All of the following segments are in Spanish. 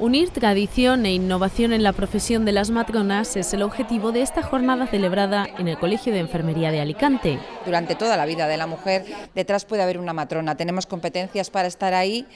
Unir tradición e innovación en la profesión de las matronas es el objetivo de esta jornada celebrada en el Colegio de Enfermería de Alicante. Durante toda la vida de la mujer, detrás puede haber una matrona. Tenemos competencias para estar ahí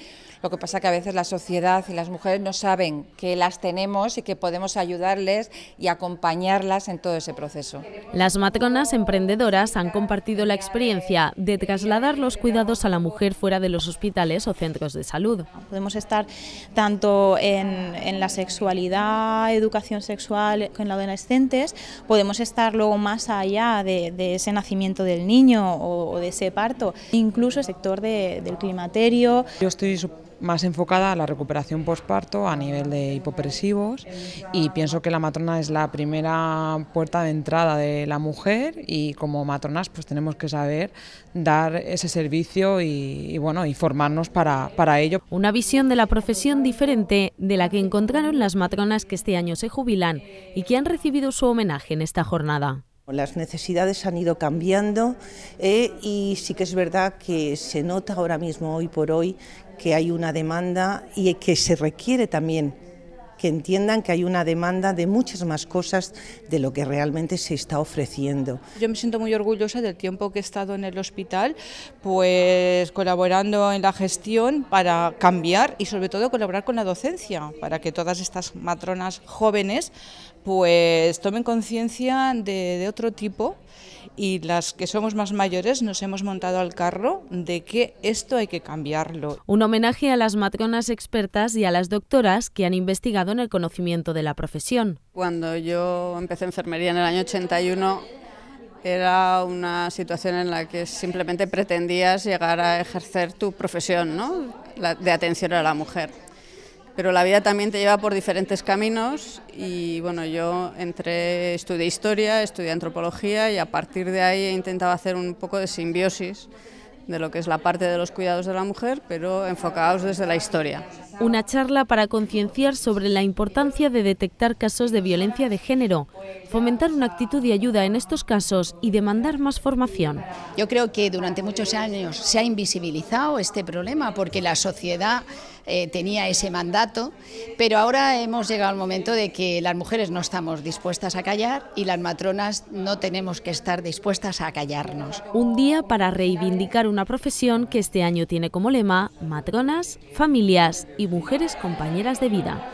lo que pasa es que a veces la sociedad y las mujeres no saben que las tenemos y que podemos ayudarles y acompañarlas en todo ese proceso. Las matronas emprendedoras han compartido la experiencia de trasladar los cuidados a la mujer fuera de los hospitales o centros de salud. Podemos estar tanto en, la sexualidad, educación sexual, en los adolescentes, podemos estar luego más allá de, ese nacimiento del niño o, de ese parto, incluso el sector del climaterio. Yo estoy más enfocada a la recuperación postparto a nivel de hipopresivos y pienso que la matrona es la primera puerta de entrada de la mujer y como matronas pues tenemos que saber dar ese servicio y, bueno y formarnos para, para ello. Una visión de la profesión diferente de la que encontraron las matronas que este año se jubilan y que han recibido su homenaje en esta jornada. Las necesidades han ido cambiando eh, y sí que es verdad que se nota ahora mismo, hoy por hoy, que hay una demanda y que se requiere también que entiendan que hay una demanda de muchas más cosas de lo que realmente se está ofreciendo. Yo me siento muy orgullosa del tiempo que he estado en el hospital, pues colaborando en la gestión para cambiar y sobre todo colaborar con la docencia, para que todas estas matronas jóvenes pues tomen conciencia de, otro tipo y las que somos más mayores nos hemos montado al carro de que esto hay que cambiarlo. Un homenaje a las matronas expertas y a las doctoras que han investigado en el conocimiento de la profesión. Cuando yo empecé enfermería en el año 81 era una situación en la que simplemente pretendías llegar a ejercer tu profesión ¿no? de atención a la mujer pero la vida también te lleva por diferentes caminos y bueno, yo entré, estudié historia, estudié antropología y a partir de ahí he intentado hacer un poco de simbiosis de lo que es la parte de los cuidados de la mujer, pero enfocados desde la historia. Una charla para concienciar sobre la importancia de detectar casos de violencia de género, fomentar una actitud de ayuda en estos casos y demandar más formación. Yo creo que durante muchos años se ha invisibilizado este problema porque la sociedad eh, tenía ese mandato, pero ahora hemos llegado al momento de que las mujeres no estamos dispuestas a callar y las matronas no tenemos que estar dispuestas a callarnos. Un día para reivindicar una profesión que este año tiene como lema matronas, familias y mujeres compañeras de vida.